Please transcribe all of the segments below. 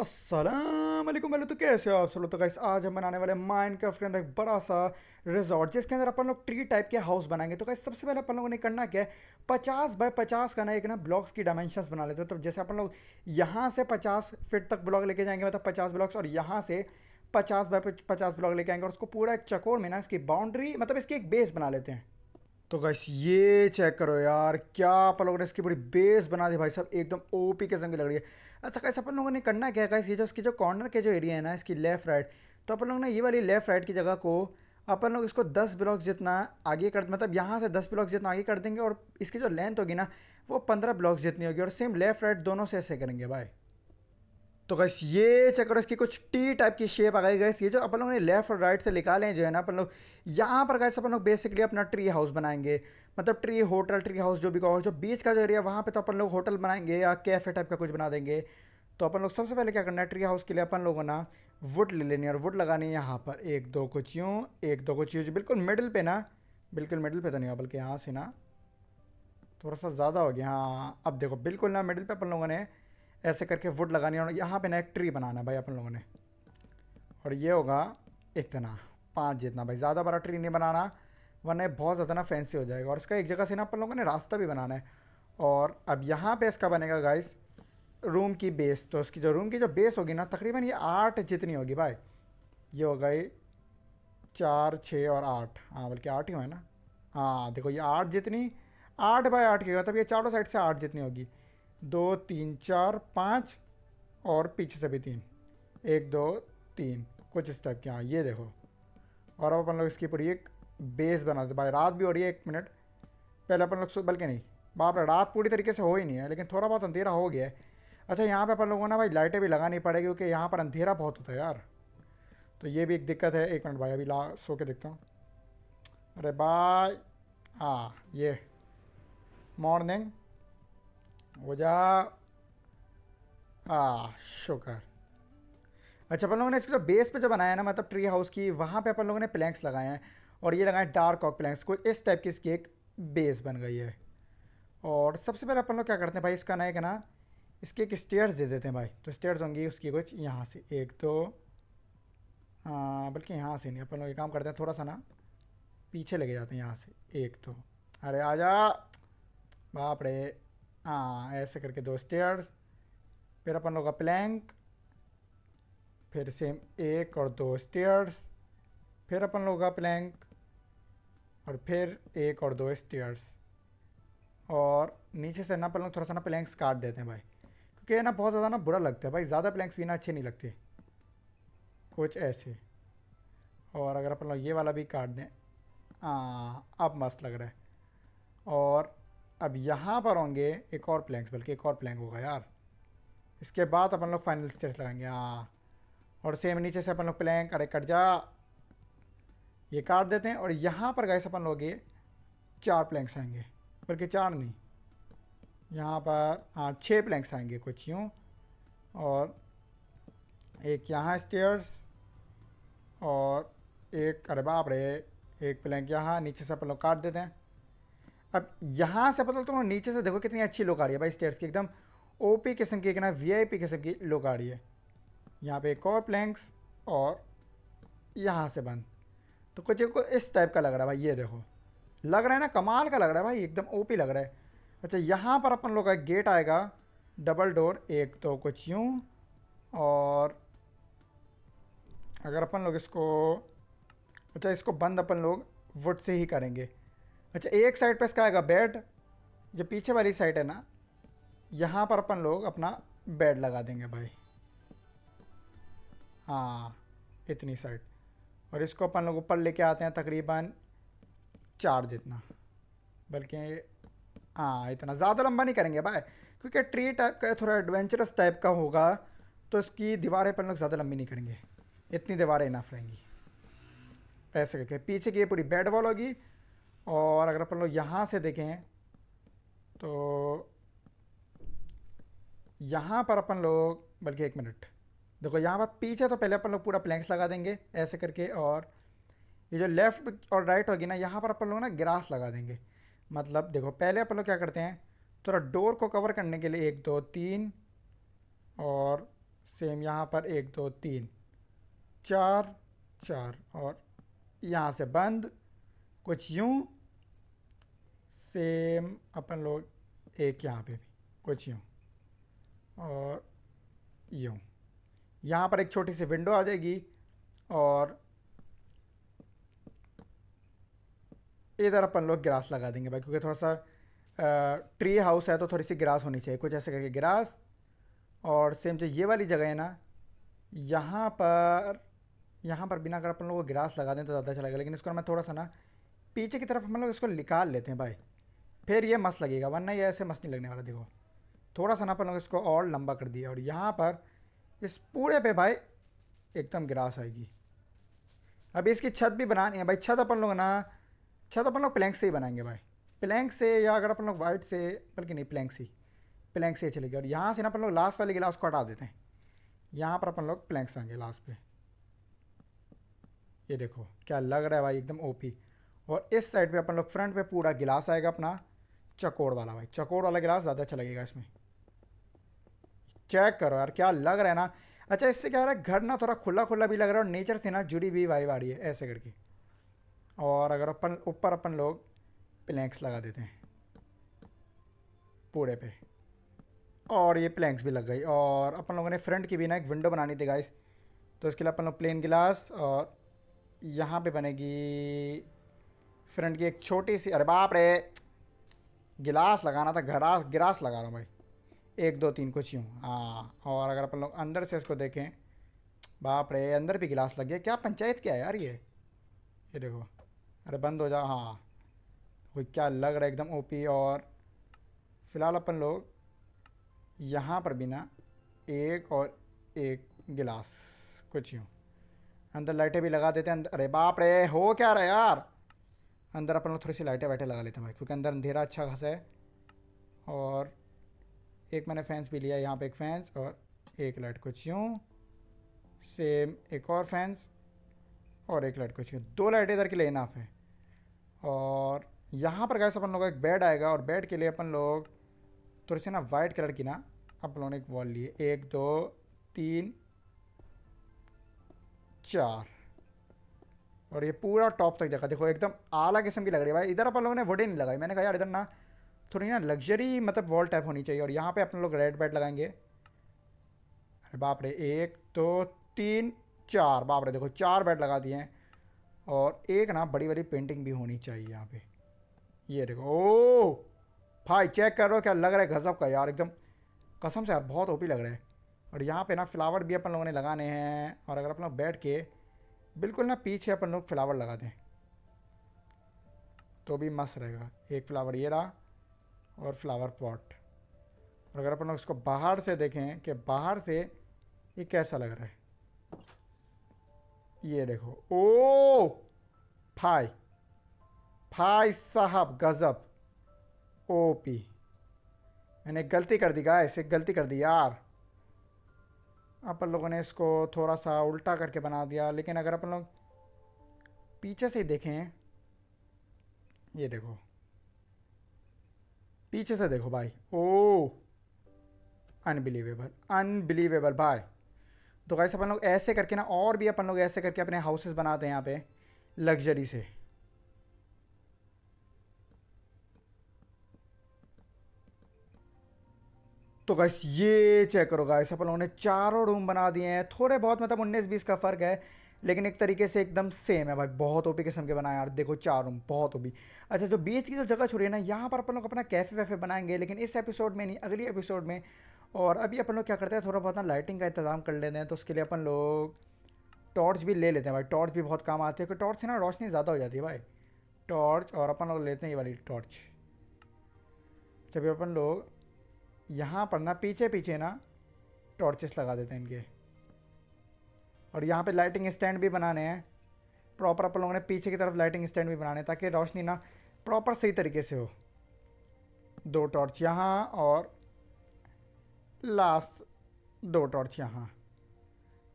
असलम वाले तो कैसे हो आप सब लोग तो गाइस आज हम बनाने वाले माइंड का के अंदर एक बड़ा सा रिजॉर्ट जिसके अंदर अपन लोग ट्री टाइप के हाउस बनाएंगे तो गाइस सबसे पहले अपन लोगों ने करना क्या है पचास बाय पचास का ना एक ना ब्लॉक्स की डायमेंशंस बना लेते हैं तो जैसे अपन लोग यहाँ से पचास फिट तक ब्लॉक लेके जाएंगे मतलब पचास ब्लॉक्स और यहाँ से पचास बाय पचास ब्लॉक लेके आएंगे और उसको पूरा एक चकोर में ना इसकी बाउंड्री मतलब इसकी एक बेस बना लेते हैं तो गैस ये चेक करो यार क्या अपन लोगों ने इसकी बड़ी बेस बना दी भाई साहब एकदम ओपी के संग लग रही है अच्छा कैसे अपन लोगों ने करना क्या कैसे ये जो इसकी जो कॉर्नर के जो एरिया है ना इसकी लेफ़्ट राइट तो अपन लोग ने ये वाली लेफ़्ट राइट की जगह को अपन लोग इसको 10 ब्लॉक जितना आगे कर मतलब यहाँ से 10 ब्लॉक जितना आगे कर देंगे और इसकी जो लेंथ होगी ना वो 15 ब्लॉक जितनी होगी और सेम लेफ़्ट राइट दोनों से ऐसे करेंगे भाई तो गैस ये चेक करो इसकी कुछ टी टाइप की शेप आ गई गैस ये जो अपन लोगों ने लेफ्ट और राइट से निकाले हैं जो है ना अपन लोग यहाँ पर गैस अपन लोग बेसिकली अपना ट्री हाउस बनाएंगे मतलब ट्री होटल ट्री हाउस जो भी कहो जो बीच का जो एरिया वहाँ पे तो अपन लोग होटल बनाएंगे या कैफ़े टाइप का कुछ बना देंगे तो अपन लोग सबसे पहले क्या करना है ट्री हाउस के लिए अपन लोगों ना वुड ले लेनी है और वुड लगानी है यहाँ पर एक दो कुछ यूँ एक दो कुछ यूँ बिल्कुल मिडिल पे ना बिल्कुल मिडिल पे तो नहीं हुआ बल्कि यहाँ से ना थोड़ा सा ज़्यादा हो गया हाँ अब देखो बिल्कुल ना मिडिल पर अपन लोगों ने ऐसे करके वुड लगानी है और यहाँ पे ना एक ट्री बनाना है भाई अपन लोगों ने और ये होगा इतना पाँच जितना भाई ज़्यादा बड़ा ट्री नहीं बनाना वरना बहुत ज़्यादा ना फैंसी हो जाएगा और इसका एक जगह से ना अपन लोगों ने रास्ता भी बनाना है और अब यहाँ पर इसका बनेगा गाइस रूम की बेस तो उसकी जो रूम की जो बेस होगी ना तकरीबन ये आठ जितनी होगी भाई ये हो गई चार छः और आठ हाँ बल्कि आठ ही हुआ है ना हाँ देखो ये आठ जितनी आठ बाय आठ की होगा तब ये चारों साइड से आठ जितनी होगी दो तीन चार पाँच और पीछे से भी तीन एक दो तीन कुछ इस टाइप के हाँ ये देखो और अब अपन लोग इसकी पूरी एक बेस बना देते भाई रात भी हो रही है एक मिनट पहले अपन लोग बल्कि नहीं बाप रे रात पूरी तरीके से हो ही नहीं है लेकिन थोड़ा बहुत अंधेरा हो गया है अच्छा यहाँ पे अपन लोगों ना भाई लाइटें भी लगानी पड़ेगी क्योंकि यहाँ पर अंधेरा बहुत होता है यार तो ये भी एक दिक्कत है एक मिनट भाई अभी ला सो के देखता हूँ अरे बाय हाँ ये मॉर्निंग वजह आ, शुक्र अच्छा अपन लोगों ने इसके जो तो बेस पे जो बनाया ना मतलब ट्री हाउस की वहाँ पे अपन लोगों ने प्लैंक्स लगाए हैं और ये लगाए डार्क ऑक प्लैंक्स को इस टाइप की इसकी एक बेस बन गई है और सबसे पहले अपन लोग क्या करते हैं भाई इसका ना एक ना इसके एक स्टेयर्स दे देते हैं भाई तो स्टेयर्स होंगी उसकी कुछ यहाँ से एक तो, बल्कि यहाँ से नहीं अपन लोग ये काम करते हैं थोड़ा सा ना पीछे लगे जाते हैं यहाँ से एक तो, अरे आजा बाप रे हाँ ऐसे करके दो स्टेयर्स फिर अपन लोग का प्लैंक फिर सेम एक और दो स्टेयर्स फिर अपन लोग का प्लैंक और फिर एक और दो स्टेयर्स और नीचे से ना अपन लोग थोड़ा सा ना प्लैंक्स काट देते हैं भाई क्योंकि ना बहुत ज़्यादा ना बुरा लगता है भाई ज़्यादा प्लैंक्स भी ना अच्छे नहीं लगते कुछ ऐसे और अगर अपन लोग ये वाला भी काट दें हाँ अब मस्त लग रहा है और अब यहाँ पर होंगे एक और प्लैंक बल्कि एक और प्लैंक होगा यार इसके बाद अपन लोग फाइनल स्टेज लगाएंगे हाँ और सेम नीचे से अपन लोग प्लैंक अरे कट जा ये काट देते हैं और यहाँ पर गए अपन लोग ये चार प्लैंक्स आएंगे बल्कि चार नहीं यहाँ पर हाँ छः प्लैंक्स आएंगे कुछ यूँ और एक यहाँ स्टेयर्स और एक अरे बाप रे एक प्लैंक यहाँ नीचे से अपन लोग काट देते हैं अब यहाँ से पता तुम नीचे से देखो कितनी अच्छी लुक आ रही है भाई स्टेट्स की एकदम ओपी किस्म की एक ना पी किस्म की लुक आ रही है यहाँ पे एक और प्लैंक्स और यहाँ से बंद तो कुछ को इस टाइप का लग रहा है भाई ये देखो लग रहा है ना कमाल का लग रहा है भाई एकदम ओपी लग रहा है अच्छा यहाँ पर अपन लोग का गेट आएगा डबल डोर एक तो कुछ यूँ और अगर अपन लोग इसको अच्छा इसको बंद अपन लोग वुड से ही करेंगे अच्छा एक साइड पे इसका आएगा बेड जो पीछे वाली साइड है ना यहाँ पर अपन लोग अपना बेड लगा देंगे भाई हाँ इतनी साइड और इसको अपन लोग ऊपर लेके आते हैं तकरीबन चार जितना बल्कि हाँ इतना ज़्यादा लंबा नहीं करेंगे भाई क्योंकि ट्री टाइप का थोड़ा एडवेंचरस टाइप का होगा तो इसकी दीवारें अपन लोग ज़्यादा लंबी नहीं करेंगे इतनी दीवारें इनाफ रहेंगी ऐसे करके पीछे की ये पूरी बेड वॉल होगी और अगर अपन लोग यहाँ से देखें तो यहाँ पर अपन लोग बल्कि एक मिनट देखो यहाँ पर पीछे तो पहले अपन लोग पूरा प्लैंक्स लगा देंगे ऐसे करके और ये जो लेफ़्ट और राइट होगी ना यहाँ पर अपन लोग ना ग्रास लगा देंगे मतलब देखो पहले अपन लोग क्या करते हैं थोड़ा डोर को कवर करने के लिए एक दो तीन और सेम यहाँ पर एक दो तीन चार चार और यहाँ से बंद कुछ यूँ सेम अपन लोग एक यहाँ पे भी कुछ यूँ और यूँ यहाँ पर एक छोटी सी विंडो आ जाएगी और इधर अपन लोग ग्रास लगा देंगे भाई क्योंकि थोड़ा सा आ, ट्री हाउस है तो थोड़ी सी ग्रास होनी चाहिए कुछ ऐसे करके ग्रास और सेम जो ये वाली जगह है ना यहाँ पर यहाँ पर बिना अगर अपन लोग ग्रास लगा दें तो ज़्यादा अच्छा लगेगा लेकिन इसको मैं थोड़ा सा ना पीछे की तरफ हम लोग इसको निकाल लेते हैं भाई फिर ये मस्त लगेगा वरना ये ऐसे मस्त नहीं लगने वाला देखो थोड़ा सा ना पर इसको और लंबा कर दिया और यहाँ पर इस पूरे पे भाई एकदम ग्रास आएगी अब इसकी छत भी बनानी है भाई छत अपन लोग ना छत अपन लोग प्लैंक से ही बनाएंगे भाई प्लैंक से या अगर अपन लोग वाइट से बल्कि नहीं प्लैंक से प्लैंक से चलेगी और यहाँ से ना अपन लोग लास्ट वाले गिलास को हटा देते हैं यहाँ पर अपन लोग प्लैंक्स आएंगे लास्ट पे ये देखो क्या लग रहा है भाई एकदम ओपी और इस साइड पे अपन लोग फ्रंट पे पूरा गिलास आएगा अपना चकोड़ वाला भाई चकोड़ वाला गिलास ज़्यादा अच्छा लगेगा इसमें चेक करो यार क्या लग रहा है ना अच्छा इससे क्या रहा है घर ना थोड़ा खुला खुला भी लग रहा है और नेचर से ना जुड़ी भी वाई वाड़ी है ऐसे करके और अगर अपन ऊपर अपन लोग प्लैंक्स लगा देते हैं पूरे पे और ये प्लैंक्स भी लग गई और अपन लोगों ने फ्रंट की भी ना एक विंडो बनानी थी गाइस तो इसके लिए अपन लोग प्लेन गिलास और यहाँ पर बनेगी फ्रंट की एक छोटी सी अरे बाप रे गिलास लगाना था घरास गिलास लगा रहा हूँ भाई एक दो तीन कुछ यूँ हाँ और अगर अपन लोग अंदर से इसको देखें बाप रे अंदर भी गिलास लग गया क्या पंचायत क्या है यार ये ये देखो अरे बंद हो जाओ हाँ कोई क्या लग रहा है एकदम ओपी और फिलहाल अपन लोग यहाँ पर बिना एक और एक गिलास कुछ यूँ अंदर लाइटें भी लगा देते हैं अंदर अरे बाप रे हो क्या रहा यार अंदर अपन लोग थोड़ी सी लाइटें वाइटें लगा लेते हैं भाई क्योंकि अंदर अंधेरा अच्छा खासा है और एक मैंने फैंस भी लिया यहाँ पे एक फैंस और एक लाइट कुछ यूँ सेम एक और फैंस और एक लाइट कुछ यूँ दो लाइटें इधर के लिए इनाफ है और यहाँ पर गैस अपन लोग एक बेड आएगा और बेड के लिए अपन लोग थोड़ी सी ना वाइट कलर की ना अपन लोगों ने एक वॉल लिए एक दो तीन चार और ये पूरा टॉप तक देखा देखो एकदम आला किस्म की लग रही है भाई इधर अपन लोगों ने वुड नहीं लगाई मैंने कहा यार इधर ना थोड़ी ना लग्जरी मतलब वॉल टाइप होनी चाहिए और यहाँ पे अपन लोग रेड बेड लगाएंगे अरे बाप रे एक दो तीन चार बाप रे देखो चार बेड लगा दिए हैं और एक ना बड़ी बड़ी पेंटिंग भी होनी चाहिए यहाँ पे ये देखो ओ भाई चेक कर करो क्या लग रहा है गज़ब का यार एकदम कसम से यार बहुत ओपी लग रहा है और यहाँ पे ना फ्लावर भी अपन लोगों ने लगाने हैं और अगर अपन लोग बैठ के बिल्कुल ना पीछे अपन लोग फ्लावर लगा दें तो भी मस्त रहेगा एक फ्लावर ये रहा और फ्लावर पॉट और अगर अपन लोग इसको बाहर से देखें कि बाहर से ये कैसा लग रहा है ये देखो ओ फाई फाई साहब गज़ब ओपी मैंने गलती कर दी गाय से गलती कर दी यार अपन लोगों ने इसको थोड़ा सा उल्टा करके बना दिया लेकिन अगर अपन लोग पीछे से देखें ये देखो पीछे से देखो भाई ओ अनबिलीवेबल अनबिलीवेबल भाई तो गाइस अपन लोग ऐसे करके ना और भी अपन लोग ऐसे करके अपने हाउसेस बनाते हैं यहाँ पे लग्जरी से तो गाइस ये चेक करो गैस अपन लोगों ने चारों रूम बना दिए हैं थोड़े बहुत मतलब उन्नीस बीस का फ़र्क है लेकिन एक तरीके से एकदम सेम है भाई बहुत ओपी किस्म के बनाए यार देखो चार रूम बहुत ओपी अच्छा जो बीच की जो जगह छोड़ी है ना यहाँ पर अपन लोग अपना कैफ़े वैफे बनाएंगे लेकिन इस एपिसोड में नहीं अगली एपिसोड में और अभी अपन लोग क्या करते हैं थोड़ा बहुत ना लाइटिंग का इंतजाम कर लेते हैं तो उसके लिए अपन लोग टॉर्च भी ले लेते हैं भाई टॉर्च भी बहुत काम आती है क्योंकि टॉर्च से ना रोशनी ज़्यादा हो जाती है भाई टॉर्च और अपन लोग लेते हैं ये वाली टॉर्च जब अपन लोग यहाँ पर ना पीछे पीछे ना टॉर्चेस लगा देते हैं इनके और यहाँ पे लाइटिंग स्टैंड भी बनाने हैं प्रॉपर अपन लोगों ने पीछे की तरफ लाइटिंग स्टैंड भी बनाने ताकि रोशनी ना प्रॉपर सही तरीके से हो दो टॉर्च यहाँ और लास्ट दो टॉर्च यहाँ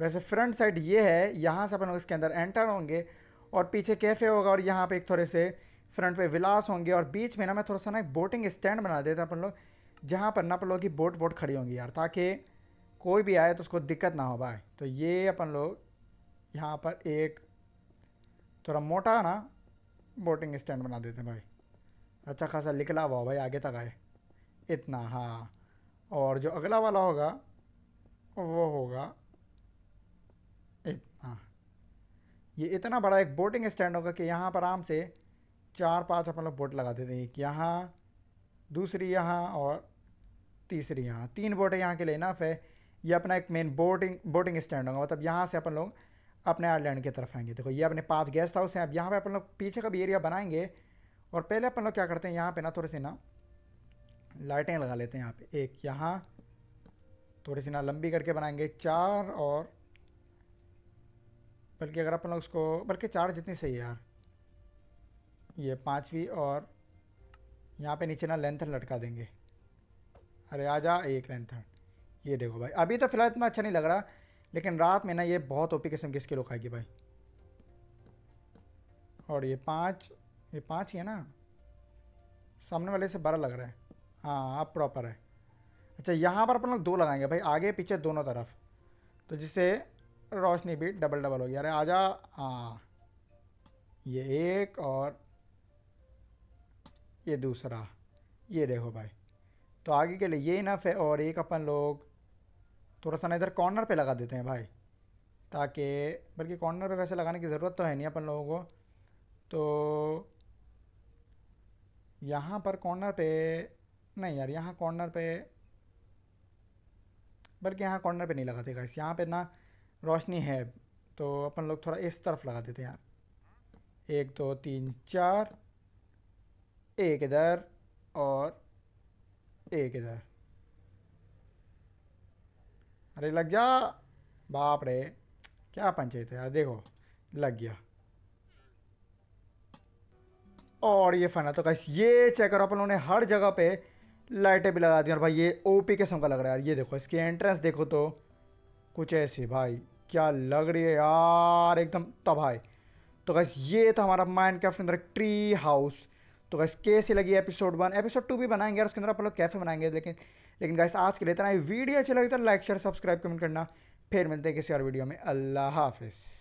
वैसे फ्रंट साइड ये है यहाँ से अपन लोग इसके अंदर एंटर होंगे और पीछे कैफ़े होगा और यहाँ पे एक थोड़े से फ्रंट पे विलास होंगे और बीच में ना मैं थोड़ा सा ना एक बोटिंग स्टैंड बना देता अपन लोग जहाँ पर ना अपन लोगों की बोट वोट खड़ी होंगी यार ताकि कोई भी आए तो उसको दिक्कत ना हो पाए तो ये अपन लोग यहाँ पर एक थोड़ा मोटा ना बोटिंग स्टैंड बना देते हैं भाई अच्छा खासा निकला हुआ भाई आगे तक आए इतना हाँ और जो अगला वाला होगा वो होगा इतना ये इतना बड़ा एक बोटिंग स्टैंड होगा कि यहाँ पर आराम से चार पांच अपन लोग बोट लगा देते हैं यहाँ दूसरी यहाँ और तीसरी यहाँ तीन बोटें यहाँ के लिए इनफ है ये अपना एक मेन बोटिंग बोटिंग स्टैंड होगा मतलब यहाँ से अपन लोग अपने आयरलैंड की तरफ आएंगे देखो ये अपने पाँच गेस्ट हाउस हैं अब यहाँ पे अपन लोग पीछे का भी एरिया बनाएंगे और पहले अपन लोग क्या करते हैं यहाँ पे ना थोड़ी सी ना लाइटें लगा लेते हैं यहाँ पे एक यहाँ थोड़ी सी ना लंबी करके बनाएंगे चार और बल्कि अगर अपन लोग उसको बल्कि चार जितनी सही है यार ये पाँचवीं और यहाँ पे नीचे ना लेंथन लटका देंगे अरे आ जा एक लेंथन ये देखो भाई अभी तो फिलहाल इतना अच्छा नहीं लग रहा लेकिन रात में ना ये बहुत ओपी किस्म की स्किल उखाएगी भाई और ये पाँच ये पाँच ही है ना सामने वाले से बारह लग रहा है हाँ अब प्रॉपर है अच्छा यहाँ पर अपन लोग दो लगाएंगे भाई आगे पीछे दोनों तरफ तो जिससे रोशनी भी डबल डबल होगी अरे आ हाँ ये एक और ये दूसरा ये देखो भाई तो आगे के लिए ये इनफ है और एक अपन लोग थोड़ा सा ना इधर कॉर्नर पे लगा देते हैं भाई ताकि बल्कि कॉर्नर पे वैसे लगाने की ज़रूरत तो है नहीं अपन लोगों को तो यहाँ पर कॉर्नर पे नहीं यार यहाँ कॉर्नर पे बल्कि यहाँ कॉर्नर पे नहीं लगाते गाइस यहाँ पे ना रोशनी है तो अपन लोग थोड़ा इस तरफ लगा देते हैं यार एक दो तीन चार एक इधर और एक इधर अरे लग जा बाप रे क्या पंचायत है यार देखो लग गया और ये है तो कैसे ये चेक करो अपन ने हर जगह पे लाइटें भी लगा दी और भाई ये ओपी किस्म का लग रहा है यार ये देखो इसकी एंट्रेंस देखो तो कुछ ऐसे भाई क्या लग रही है यार एकदम तबाही तो कैसे ये था हमारा माइंड के अंदर ट्री हाउस तो गैस कैसी लगी एपिसोड वन एपिसोड टू भी बनाएंगे और उसके अंदर आप लोग कैफे बनाएंगे लेकिन लेकिन गैस आज के लिए इतना वीडियो अच्छी लगी तो लाइक शेयर सब्सक्राइब कमेंट करना फिर मिलते हैं किसी और वीडियो में अल्लाह हाफिज़